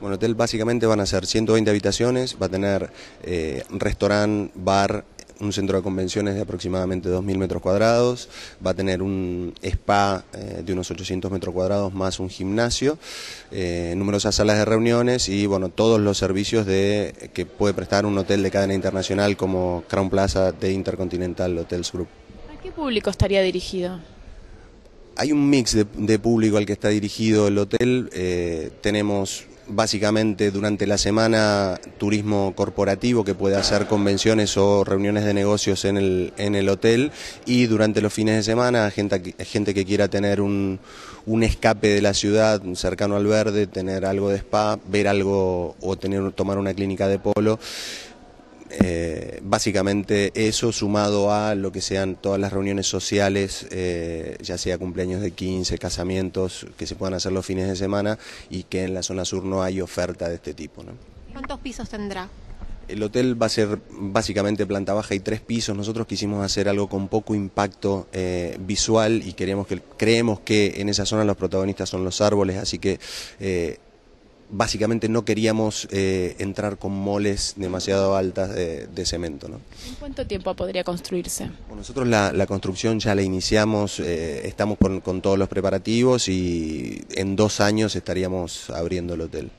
Bueno, hotel básicamente van a ser 120 habitaciones, va a tener eh, restaurante, bar, un centro de convenciones de aproximadamente 2.000 metros cuadrados, va a tener un spa eh, de unos 800 metros cuadrados más un gimnasio, eh, numerosas salas de reuniones y bueno, todos los servicios de, que puede prestar un hotel de cadena internacional como Crown Plaza de Intercontinental Hotels Group. ¿A qué público estaría dirigido? Hay un mix de, público al que está dirigido el hotel. Eh, tenemos básicamente durante la semana turismo corporativo que puede hacer convenciones o reuniones de negocios en el, en el hotel y durante los fines de semana gente, gente que quiera tener un, un escape de la ciudad cercano al verde, tener algo de spa, ver algo o tener, tomar una clínica de polo. Eh, básicamente eso sumado a lo que sean todas las reuniones sociales, eh, ya sea cumpleaños de 15, casamientos que se puedan hacer los fines de semana y que en la zona sur no hay oferta de este tipo. ¿Cuántos pisos tendrá? El hotel va a ser básicamente planta baja y tres pisos. Nosotros quisimos hacer algo con poco impacto eh, visual y queremos que, creemos que en esa zona los protagonistas son los árboles, así que básicamente no queríamos eh, entrar con moles demasiado altas de, cemento. ¿En cuánto tiempo podría construirse? nosotros la, construcción ya la iniciamos, eh, estamos con todos los preparativos y en dos años estaríamos abriendo el hotel.